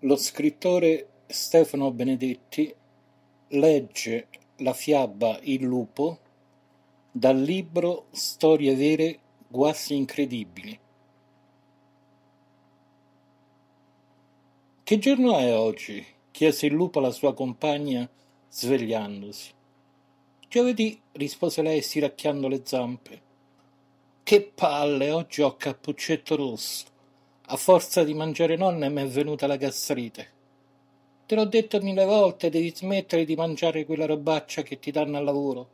Lo scrittore Stefano Benedetti legge la fiaba Il lupo dal libro Storie vere quasi incredibili. Che giorno è oggi? chiese il lupo alla sua compagna svegliandosi. Giovedì, rispose lei stiracchiando le zampe. Che palle, oggi ho cappuccetto rosso. A forza di mangiare nonna mi è venuta la gastrite. Te l'ho detto mille volte, devi smettere di mangiare quella robaccia che ti danno al lavoro.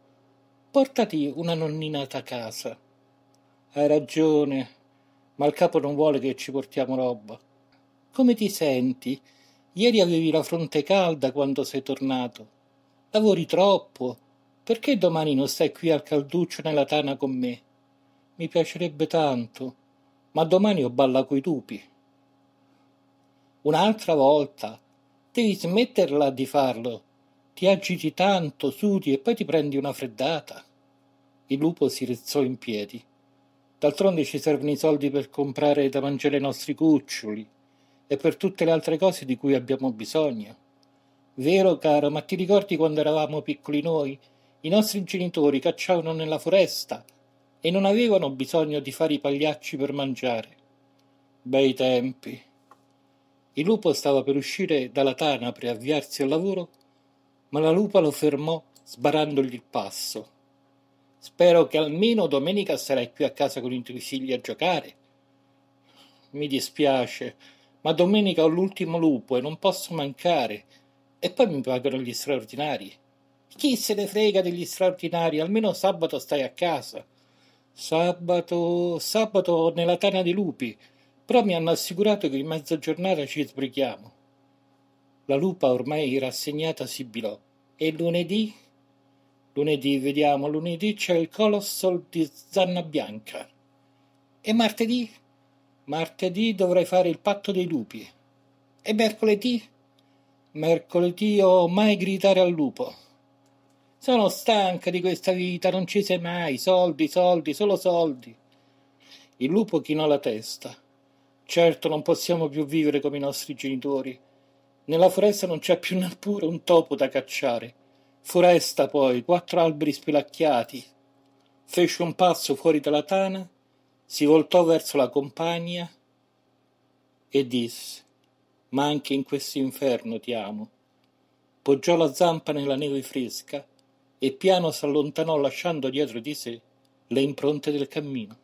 Portati una nonnina a casa. Hai ragione, ma il capo non vuole che ci portiamo roba. Come ti senti? Ieri avevi la fronte calda quando sei tornato. Lavori troppo. Perché domani non stai qui al calduccio nella tana con me? Mi piacerebbe tanto ma domani ho balla coi tupi. Un'altra volta, devi smetterla di farlo. Ti agiti tanto, sudi e poi ti prendi una freddata. Il lupo si rizzò in piedi. D'altronde ci servono i soldi per comprare da mangiare i nostri cuccioli e per tutte le altre cose di cui abbiamo bisogno. Vero, caro, ma ti ricordi quando eravamo piccoli noi? I nostri genitori cacciavano nella foresta e non avevano bisogno di fare i pagliacci per mangiare. Bei tempi. Il lupo stava per uscire dalla tana per avviarsi al lavoro, ma la lupa lo fermò sbarandogli il passo. Spero che almeno domenica sarai qui a casa con i tuoi figli a giocare. Mi dispiace, ma domenica ho l'ultimo lupo e non posso mancare. E poi mi pagano gli straordinari. Chi se ne frega degli straordinari? Almeno sabato stai a casa. Sabato, sabato nella tana dei lupi, però mi hanno assicurato che in mezzogiornata ci sbrighiamo. La lupa ormai rassegnata sibilò. E lunedì? Lunedì, vediamo, lunedì c'è il Colossal di Zanna Bianca. E martedì? Martedì dovrei fare il patto dei lupi. E mercoledì? Mercoledì o mai gridare al lupo. Sono stanca di questa vita, non ci sei mai, soldi, soldi, solo soldi. Il lupo chinò la testa. Certo non possiamo più vivere come i nostri genitori. Nella foresta non c'è più neppure un topo da cacciare. Foresta poi, quattro alberi spilacchiati. Fece un passo fuori dalla tana, si voltò verso la compagna e disse Ma anche in questo inferno ti amo. Poggiò la zampa nella neve fresca e piano s'allontanò lasciando dietro di sé le impronte del cammino.